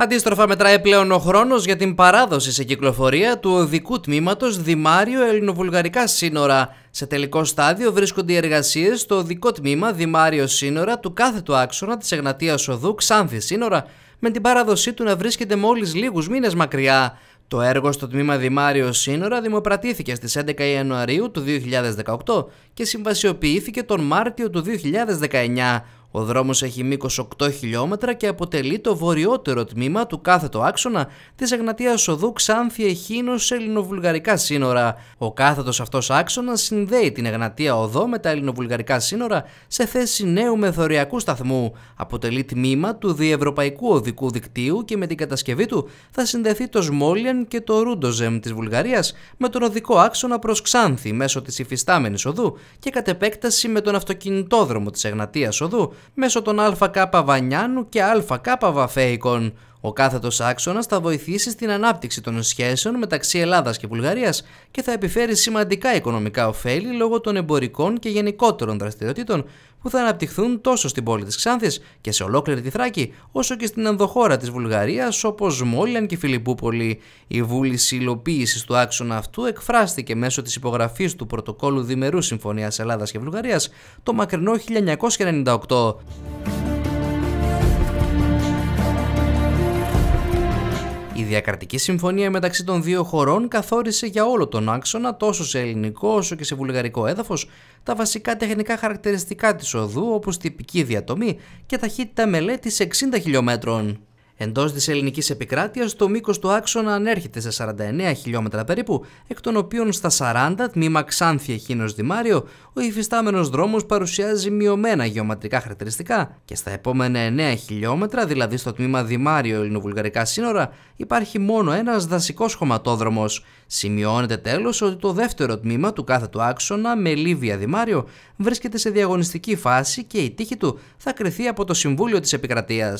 Αντίστροφα μετράει πλέον ο χρόνος για την παράδοση σε κυκλοφορία του οδικού τμήματος Δημάριο Ελληνοβουλγαρικά Σύνορα. Σε τελικό στάδιο βρίσκονται οι εργασίες στο οδικό τμήμα Δημάριο Σύνορα του κάθετου άξονα της Εγνατίας Οδού Ξάνθη Σύνορα με την παράδοσή του να βρίσκεται μόλις λίγους μήνες μακριά. Το έργο στο τμήμα Δημάριο Σύνορα δημοπρατήθηκε στις 11 Ιανουαρίου του 2018 και συμβασιοποιήθηκε τον Μάρτιο του 2019. Ο δρόμος έχει μήκος 8 χιλιόμετρα και αποτελεί το βορειότερο τμήμα του κάθετο άξονα της Εγνατίας Οδού Ξάνθη Εχίνος σε ελληνοβουλγαρικά σύνορα. Ο κάθετος αυτός άξονας συνδέει την Εγνατία Οδό με τα ελληνοβουλγαρικά σύνορα σε θέση νέου μεθοριακού σταθμού. Αποτελεί τμήμα του διευρωπαϊκού οδικού δικτύου και με την κατασκευή του θα συνδεθεί το Σμόλιαν και το Ρούντοζεμ της Βουλγαρίας με τον οδικό άξονα προς Ξάνθη μέσω της υφιστάμενης οδού και κατ' επέκταση με τον αυτοκινητόδρομο της Αγνατεία Οδού μέσω των ΑΚ Βανιάνου και ΑΚ Βαφέικων. Ο κάθετος άξονας θα βοηθήσει στην ανάπτυξη των σχέσεων μεταξύ Ελλάδας και Βουλγαρίας και θα επιφέρει σημαντικά οικονομικά ωφέλη λόγω των εμπορικών και γενικότερων δραστηριοτήτων που θα αναπτυχθούν τόσο στην πόλη της Ξάνθης και σε ολόκληρη τη Θράκη, όσο και στην ενδοχώρα της Βουλγαρίας όπως Μόλιαν και Φιλιππούπολη. Η βούληση υλοποίησης του άξονα αυτού εκφράστηκε μέσω της υπογραφής του Πρωτοκόλου Διμερούς Συμφωνίας Ελλάδας και Βουλγαρίας το μακρινό 1998. διακρατική συμφωνία μεταξύ των δύο χωρών καθόρισε για όλο τον άξονα, τόσο σε ελληνικό όσο και σε βουλγαρικό έδαφος, τα βασικά τεχνικά χαρακτηριστικά της οδού όπως τυπική διατομή και ταχύτητα μελέτης 60 χιλιόμετρων. Εντός της ελληνικής επικράτειας, το μήκος του άξονα ανέρχεται σε 49 χιλιόμετρα περίπου, εκ των οποίων στα 40 τμήμα Ξάνθη Εχίνο Δημάριο, ο υφιστάμενος δρόμος παρουσιάζει μειωμένα γεωματρικά χαρακτηριστικά και στα επόμενα 9 χιλιόμετρα, δηλαδή στο τμήμα Δημάριο Ελληνοβουλγαρικά σύνορα, υπάρχει μόνο ένας δασικός χωματόδρομος. Σημειώνεται τέλος ότι το δεύτερο τμήμα του κάθε του άξονα, με Λίβια Δημάριο, βρίσκεται σε διαγωνιστική φάση και η τύχη του θα κρυθεί από το Συμβούλιο της Επικρατείας.